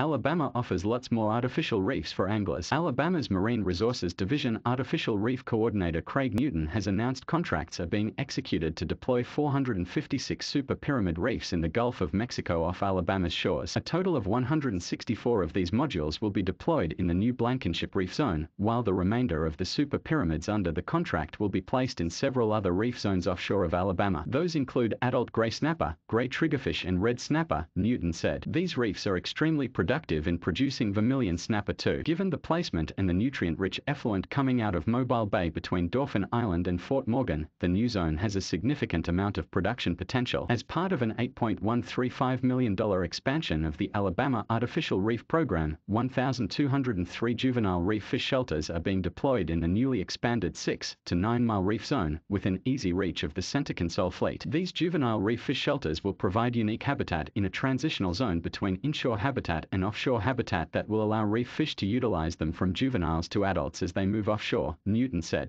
Alabama offers lots more artificial reefs for anglers. Alabama's Marine Resources Division Artificial Reef Coordinator Craig Newton has announced contracts are being executed to deploy 456 super pyramid reefs in the Gulf of Mexico off Alabama's shores. A total of 164 of these modules will be deployed in the new Blankenship Reef Zone, while the remainder of the super pyramids under the contract will be placed in several other reef zones offshore of Alabama. Those include adult gray snapper, gray triggerfish and red snapper, Newton said. These reefs are extremely productive productive in producing Vermilion Snapper 2 given the placement and the nutrient-rich effluent coming out of Mobile Bay between Dauphin Island and Fort Morgan. The new zone has a significant amount of production potential as part of an $8.135 million expansion of the Alabama Artificial Reef Program. 1,203 juvenile reef fish shelters are being deployed in the newly expanded 6 to 9 mile reef zone within easy reach of the Center Console fleet. These juvenile reef fish shelters will provide unique habitat in a transitional zone between inshore habitat and an offshore habitat that will allow reef fish to utilize them from juveniles to adults as they move offshore, Newton said.